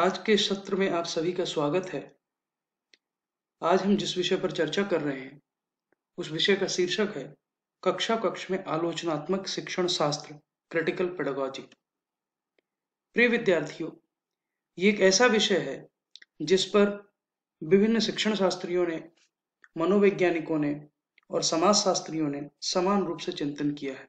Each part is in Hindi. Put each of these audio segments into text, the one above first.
आज के सत्र में आप सभी का स्वागत है आज हम जिस विषय पर चर्चा कर रहे हैं उस विषय का शीर्षक है कक्षा कक्ष में आलोचनात्मक शिक्षण शास्त्र क्रिटिकल पेडागोजी प्रिय विद्यार्थियों ये एक ऐसा विषय है जिस पर विभिन्न शिक्षण शास्त्रियों ने मनोवैज्ञानिकों ने और समाज शास्त्रियों ने समान रूप से चिंतन किया है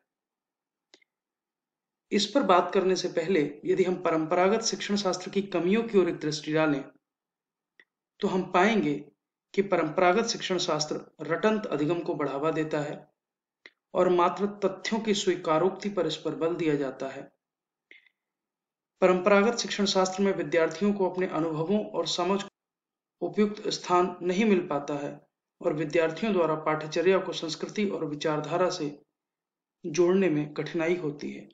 इस पर बात करने से पहले यदि हम परंपरागत शिक्षण शास्त्र की कमियों की ओर एक दृष्टि डालें तो हम पाएंगे कि परंपरागत शिक्षण शास्त्र रटंत अधिगम को बढ़ावा देता है और मात्र तथ्यों की स्वीकारोक्ति पर इस पर बल दिया जाता है परंपरागत शिक्षण शास्त्र में विद्यार्थियों को अपने अनुभवों और समझ उपयुक्त स्थान नहीं मिल पाता है और विद्यार्थियों द्वारा पाठचर्या को संस्कृति और विचारधारा से जोड़ने में कठिनाई होती है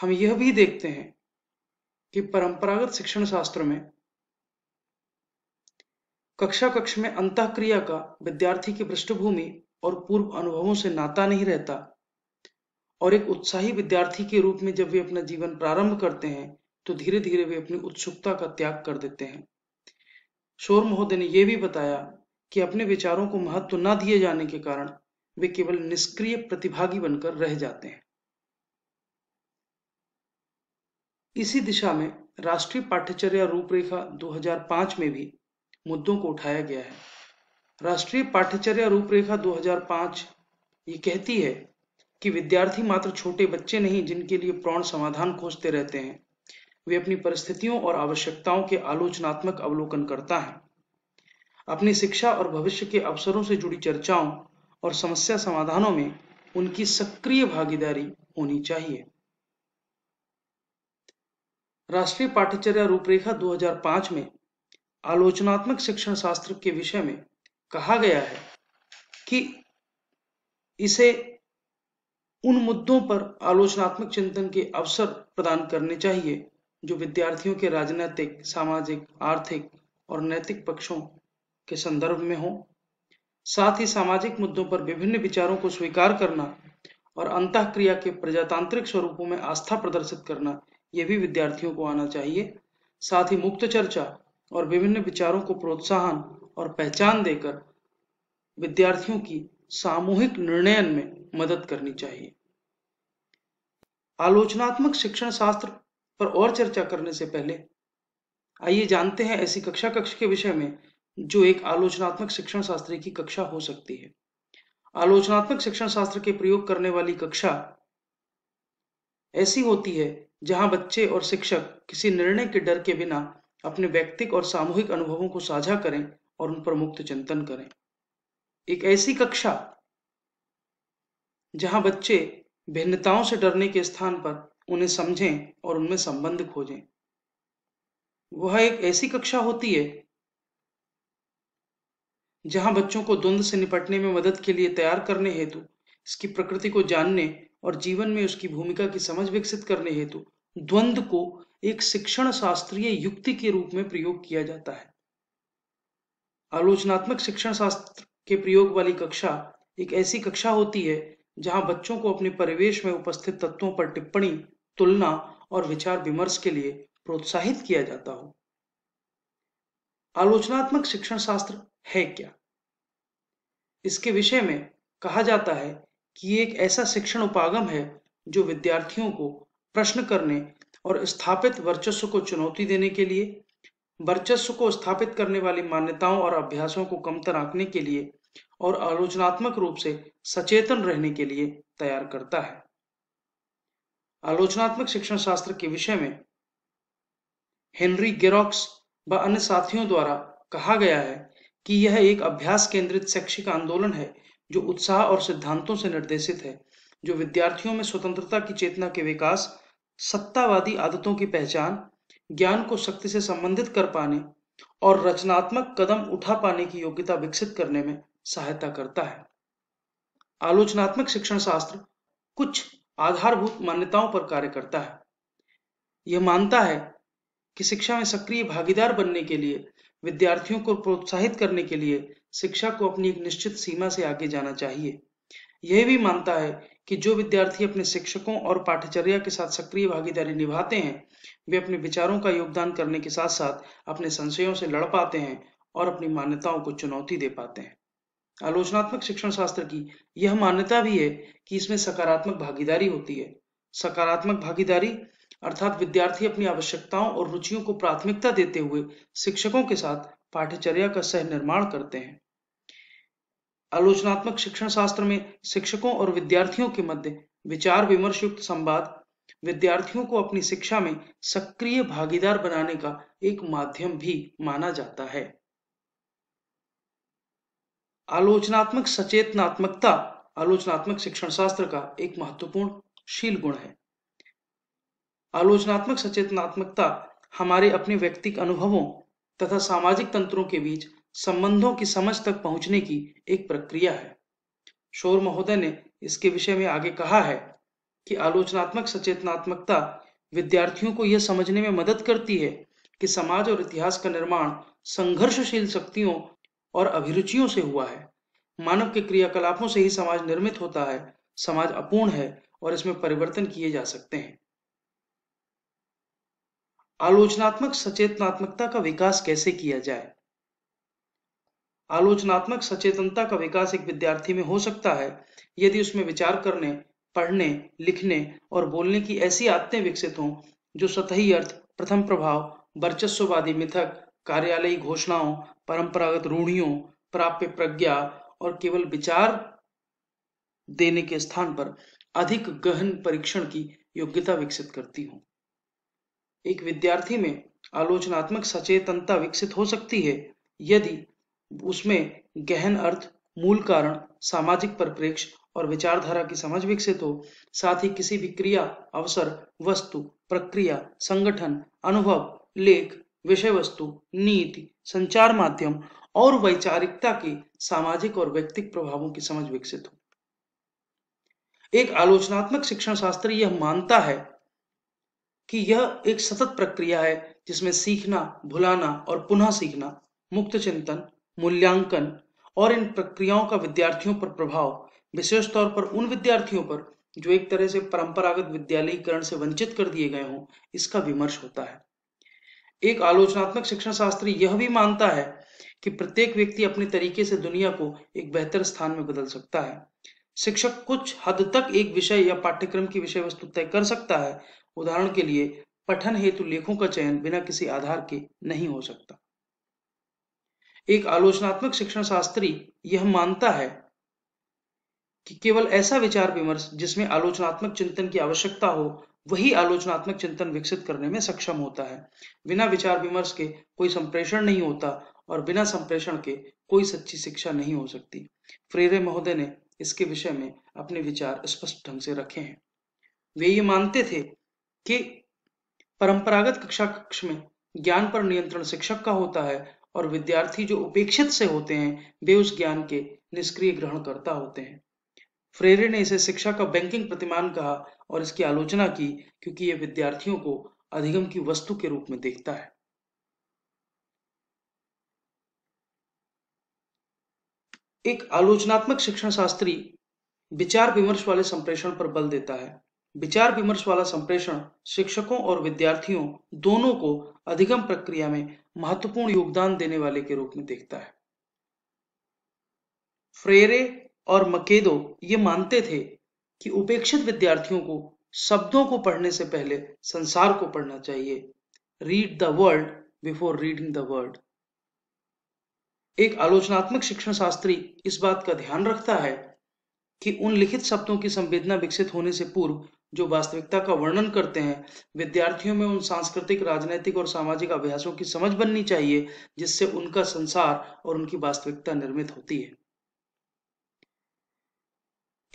हम यह भी देखते हैं कि परंपरागत शिक्षण शास्त्र में कक्षा कक्ष में अंत क्रिया का विद्यार्थी की पृष्ठभूमि और पूर्व अनुभवों से नाता नहीं रहता और एक उत्साही विद्यार्थी के रूप में जब वे अपना जीवन प्रारंभ करते हैं तो धीरे धीरे वे अपनी उत्सुकता का त्याग कर देते हैं शोर महोदय ने यह भी बताया कि अपने विचारों को महत्व न दिए जाने के कारण वे केवल निष्क्रिय प्रतिभागी बनकर रह जाते हैं इसी दिशा में राष्ट्रीय पाठ्यचर्या रूपरेखा 2005 में भी मुद्दों को उठाया गया है राष्ट्रीय पाठ्यचर्या रूपरेखा 2005 ये कहती है कि विद्यार्थी मात्र छोटे बच्चे नहीं जिनके लिए प्रौण समाधान खोजते रहते हैं वे अपनी परिस्थितियों और आवश्यकताओं के आलोचनात्मक अवलोकन करता है अपनी शिक्षा और भविष्य के अवसरों से जुड़ी चर्चाओं और समस्या समाधानों में उनकी सक्रिय भागीदारी होनी चाहिए राष्ट्रीय पाठ्यचर्या रूपरेखा 2005 में आलोचनात्मक शिक्षण शास्त्र के विषय में कहा गया है कि इसे उन मुद्दों पर आलोचनात्मक चिंतन के अवसर प्रदान करने चाहिए जो विद्यार्थियों के राजनैतिक सामाजिक आर्थिक और नैतिक पक्षों के संदर्भ में हो साथ ही सामाजिक मुद्दों पर विभिन्न विचारों को स्वीकार करना और अंत क्रिया के प्रजातांत्रिक स्वरूपों में आस्था प्रदर्शित करना ये भी विद्यार्थियों को आना चाहिए साथ ही मुक्त चर्चा और विभिन्न विचारों को प्रोत्साहन और पहचान देकर विद्यार्थियों की सामूहिक निर्णयन में मदद करनी चाहिए आलोचनात्मक शिक्षण शास्त्र पर और चर्चा करने से पहले आइए जानते हैं ऐसी कक्षा कक्ष के विषय में जो एक आलोचनात्मक शिक्षण शास्त्र की कक्षा हो सकती है आलोचनात्मक शिक्षण शास्त्र के प्रयोग करने वाली कक्षा ऐसी होती है जहां बच्चे और शिक्षक किसी निर्णय के डर के बिना अपने व्यक्तिक और सामूहिक अनुभवों को साझा करें और उन पर मुक्त चिंतन करें एक ऐसी कक्षा जहां बच्चे भिन्नताओं से डरने के स्थान पर उन्हें समझें और उनमें संबंध खोजें वह एक ऐसी कक्षा होती है जहां बच्चों को द्वंद्व से निपटने में मदद के लिए तैयार करने हेतु इसकी प्रकृति को जानने और जीवन में उसकी भूमिका की समझ विकसित करने हेतु द्वंद को एक शिक्षण शास्त्रीय युक्ति के रूप में प्रयोग किया जाता है आलोचनात्मक शिक्षण शास्त्र के प्रयोग वाली कक्षा एक ऐसी कक्षा होती है जहां बच्चों को अपने परिवेश में उपस्थित तत्वों पर टिप्पणी तुलना और विचार विमर्श के लिए प्रोत्साहित किया जाता हो आलोचनात्मक शिक्षण शास्त्र है क्या इसके विषय में कहा जाता है कि एक ऐसा शिक्षण उपागम है जो विद्यार्थियों को प्रश्न करने और स्थापित वर्चस्व को चुनौती देने के लिए वर्चस्व को स्थापित करने वाली मान्यताओं और अभ्यासों को कमतर आंकने के लिए और आलोचनात्मक रूप से सचेतन रहने के लिए तैयार करता है आलोचनात्मक शिक्षण शास्त्र के विषय में हेनरी गेरॉक्स व अन्य साथियों द्वारा कहा गया है कि यह एक अभ्यास केंद्रित शैक्षिक आंदोलन है जो उत्साह और सिद्धांतों से निर्देशित है जो विद्यार्थियों में स्वतंत्रता की चेतना के विकास सत्तावादी आदतों की पहचान ज्ञान को शक्ति से संबंधित कर पाने और रचनात्मक कदम उठा पाने की योग्यता विकसित करने में सहायता करता है आलोचनात्मक शिक्षण शास्त्र कुछ आधारभूत मान्यताओं पर कार्य करता है यह मानता है कि शिक्षा में सक्रिय भागीदार बनने के लिए विद्यार्थियों को प्रोत्साहित करने के लिए शिक्षा को अपनी एक निश्चित सीमा से आगे जाना चाहिए यह भी मानता है कि जो विद्यार्थी अपने शिक्षकों और पाठ्यचर्या के साथ सक्रिय भागीदारी निभाते हैं वे अपने विचारों का योगदान करने के साथ साथ अपने संशयों से लड़ पाते हैं और अपनी मान्यताओं को चुनौती दे पाते हैं आलोचनात्मक शिक्षण शास्त्र की यह मान्यता भी है कि इसमें सकारात्मक भागीदारी होती है सकारात्मक भागीदारी अर्थात विद्यार्थी अपनी आवश्यकताओं और रुचियों को प्राथमिकता देते हुए शिक्षकों के साथ पाठ्यचर्या का सह निर्माण करते हैं आलोचनात्मक शिक्षण शास्त्र में शिक्षकों और विद्यार्थियों के मध्य विचार विमर्श युक्त संवाद विद्यार्थियों को अपनी शिक्षा में सक्रिय भागीदार बनाने का एक माध्यम भी माना जाता है आलोचनात्मक सचेतनात्मकता आलोचनात्मक शिक्षण शास्त्र का एक महत्वपूर्ण शील गुण है आलोचनात्मक सचेतनात्मकता हमारे अपने व्यक्तिक अनुभवों तथा सामाजिक तंत्रों के बीच संबंधों की समझ तक पहुंचने की एक प्रक्रिया है शोर महोदय ने इसके विषय में आगे कहा है कि आलोचनात्मक सचेतनात्मकता विद्यार्थियों को यह समझने में मदद करती है कि समाज और इतिहास का निर्माण संघर्षशील शक्तियों और अभिरुचियों से हुआ है मानव के क्रियाकलापों से ही समाज निर्मित होता है समाज अपूर्ण है और इसमें परिवर्तन किए जा सकते हैं आलोचनात्मक सचेतनात्मकता का विकास कैसे किया जाए आलोचनात्मक सचेतनता का विकास एक विद्यार्थी में हो सकता है यदि उसमें विचार करने पढ़ने लिखने और बोलने की ऐसी आदतें विकसित हों जो सतही अर्थ प्रथम प्रभाव वर्चस्ववादी मिथक कार्यालयी घोषणाओं परंपरागत रूढ़ियों प्राप्य प्रज्ञा और केवल विचार देने के स्थान पर अधिक गहन परीक्षण की योग्यता विकसित करती हूँ एक विद्यार्थी में आलोचनात्मक सचेतनता विकसित हो सकती है यदि उसमें गहन अर्थ मूल कारण सामाजिक परिप्रेक्ष्य और विचारधारा की समझ विकसित हो साथ ही किसी भी क्रिया अवसर वस्तु प्रक्रिया संगठन अनुभव लेख विषय वस्तु नीति संचार माध्यम और वैचारिकता के सामाजिक और व्यक्तिक प्रभावों की समझ विकसित हो एक आलोचनात्मक शिक्षण शास्त्र यह मानता है कि यह एक सतत प्रक्रिया है जिसमें सीखना भुलाना और पुनः सीखना मुक्त चिंतन मूल्यांकन और इन प्रक्रियाओं का विद्यार्थियों पर प्रभाव विशेष तौर पर उन विद्यार्थियों पर जो एक तरह से परंपरागत विद्यालयीकरण से वंचित कर दिए गए हों इसका विमर्श होता है एक आलोचनात्मक शिक्षण शास्त्री यह भी मानता है कि प्रत्येक व्यक्ति अपने तरीके से दुनिया को एक बेहतर स्थान में बदल सकता है शिक्षक कुछ हद तक एक विषय या पाठ्यक्रम की विषय वस्तु तय कर सकता है उदाहरण के लिए पठन हेतु लेखों का चयन बिना किसी आधार के नहीं हो सकता एक आलोचनात्मक शिक्षण शास्त्री यह मानता है कि केवल ऐसा विचार विमर्श जिसमें आलोचनात्मक चिंतन की आवश्यकता हो वही आलोचनात्मक चिंतन विकसित करने में सक्षम होता है बिना विचार विमर्श के कोई संप्रेषण नहीं होता और बिना संप्रेषण के कोई सच्ची शिक्षा नहीं हो सकती फ्रेरे महोदय ने इसके विषय में अपने विचार स्पष्ट ढंग से रखे हैं वे ये मानते थे कि परंपरागत कक्षा कक्ष में ज्ञान पर नियंत्रण शिक्षक का होता है और विद्यार्थी जो उपेक्षित से होते हैं वे उस ज्ञान के निष्क्रिय ग्रहण करता होते हैं फ्रेरे ने इसे शिक्षा का बैंकिंग प्रतिमान कहा और इसकी आलोचना की क्योंकि यह विद्यार्थियों को अधिगम की वस्तु के रूप में देखता है एक आलोचनात्मक शिक्षण शास्त्री विचार विमर्श वाले संप्रेषण पर बल देता है विचार विमर्श वाला संप्रेषण शिक्षकों और विद्यार्थियों दोनों को अधिगम प्रक्रिया में महत्वपूर्ण योगदान देने वाले के रूप में देखता है फ्रेरे और मकेदो ये मानते थे कि उपेक्षित विद्यार्थियों को शब्दों को पढ़ने से पहले संसार को पढ़ना चाहिए read the world before reading the world एक आलोचनात्मक शिक्षण शास्त्री इस बात का ध्यान रखता है कि उन लिखित शब्दों की संवेदना विकसित होने से पूर्व जो वास्तविकता का वर्णन करते हैं विद्यार्थियों में उन सांस्कृतिक राजनैतिक और सामाजिक अभ्यासों की समझ बननी चाहिए जिससे उनका संसार और उनकी वास्तविकता निर्मित होती है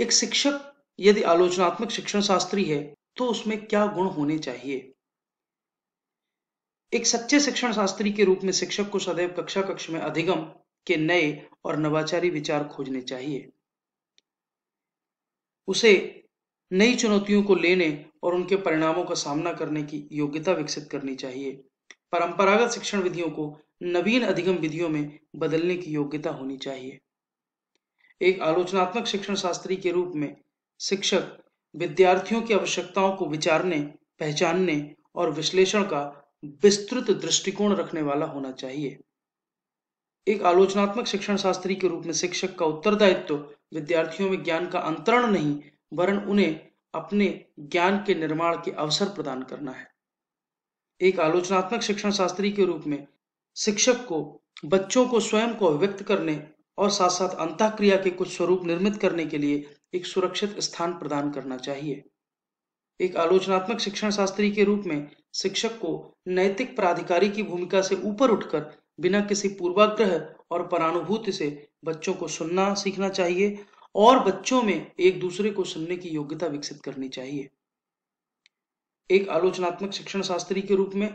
एक शिक्षक यदि आलोचनात्मक शिक्षण शास्त्री है तो उसमें क्या गुण होने चाहिए एक सच्चे शिक्षण शास्त्री के रूप में शिक्षक को सदैव कक्षा कक्ष में अधिगम के नए और नवाचारी विचार खोजने चाहिए उसे नई चुनौतियों को लेने और उनके परिणामों का सामना करने की योग्यता विकसित करनी चाहिए परंपरागत शिक्षण विधियों को नवीन अधिगम विधियों में बदलने की योग्यता होनी चाहिए एक आलोचनात्मक शिक्षण शास्त्री के रूप में शिक्षक विद्यार्थियों की आवश्यकताओं को विचारने पहचानने और विश्लेषण का विस्तृत दृष्टिकोण रखने वाला होना चाहिए एक आलोचनात्मक शिक्षण शास्त्री के रूप में शिक्षक का उत्तरदायित्व विद्यार्थियों में ज्ञान का अंतरण नहीं वरन उन्हें अपने ज्ञान के निर्माण के अवसर प्रदान करना है एक आलोचनात्मक शिक्षण शास्त्री के रूप में शिक्षक को बच्चों को स्वयं को अभिव्यक्त करने और साथ साथ क्रिया के कुछ स्वरूप निर्मित करने के लिए एक सुरक्षित स्थान प्रदान करना चाहिए एक आलोचनात्मक शिक्षण शास्त्री के रूप में शिक्षक को नैतिक प्राधिकारी की भूमिका से ऊपर उठकर बिना किसी पूर्वाग्रह और परानुभूति से बच्चों को सुनना सीखना चाहिए और बच्चों में एक दूसरे को सुनने की योग्यता विकसित करनी चाहिए एक आलोचनात्मक शिक्षण शास्त्री के रूप में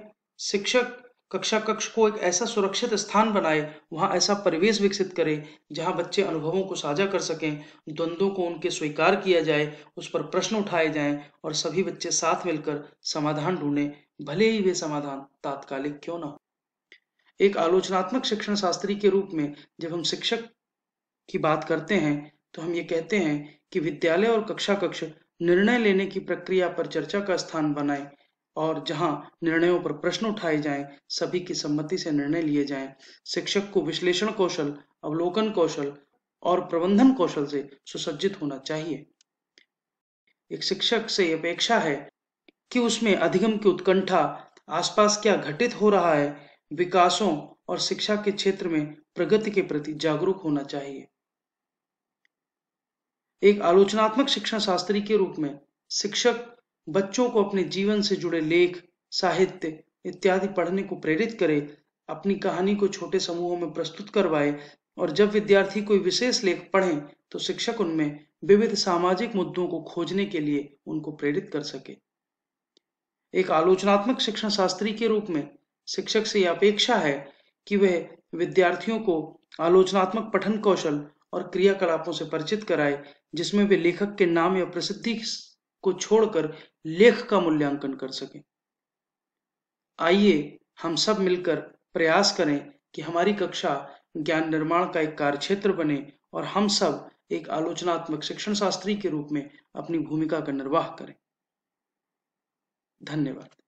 शिक्षक कक्षा कक्ष को एक ऐसा सुरक्षित स्थान बनाए वहां ऐसा परिवेश विकसित करे जहां बच्चे अनुभवों को साझा कर सकें द्वंद्वों को उनके स्वीकार किया जाए उस पर प्रश्न उठाए जाएं और सभी बच्चे साथ मिलकर समाधान ढूंढें भले ही वे समाधान तात्कालिक क्यों ना हो एक आलोचनात्मक शिक्षण शास्त्री के रूप में जब हम शिक्षक की बात करते हैं तो हम ये कहते हैं कि विद्यालय और कक्षा कक्ष निर्णय लेने की प्रक्रिया पर चर्चा का स्थान बनाए और जहां निर्णयों पर प्रश्न उठाए जाएं, सभी की सम्मति से निर्णय लिए जाएं, शिक्षक को विश्लेषण कौशल अवलोकन कौशल और प्रबंधन कौशल से सुसज्जित होना चाहिए एक शिक्षक से अपेक्षा है कि उसमें अधिगम की उत्कंठा आसपास क्या घटित हो रहा है विकासों और शिक्षा के क्षेत्र में प्रगति के प्रति जागरूक होना चाहिए एक आलोचनात्मक शिक्षण शास्त्री के रूप में शिक्षक बच्चों को अपने जीवन से जुड़े लेख साहित्य इत्यादि पढ़ने को प्रेरित करे अपनी कहानी को छोटे समूहों में प्रस्तुत करवाए और जब विद्यार्थी कोई विशेष लेख पढ़े तो शिक्षक उनमें विविध सामाजिक मुद्दों को खोजने के लिए उनको प्रेरित कर सके एक आलोचनात्मक शिक्षण शास्त्री के रूप में शिक्षक से यह अपेक्षा है कि वह विद्यार्थियों को आलोचनात्मक पठन कौशल और क्रियाकलापों से परिचित कराए जिसमें वे लेखक के नाम या प्रसिद्धि को छोड़कर लेख का मूल्यांकन कर सकें आइए हम सब मिलकर प्रयास करें कि हमारी कक्षा ज्ञान निर्माण का एक कार्य क्षेत्र बने और हम सब एक आलोचनात्मक शिक्षण शास्त्री के रूप में अपनी भूमिका का निर्वाह करें धन्यवाद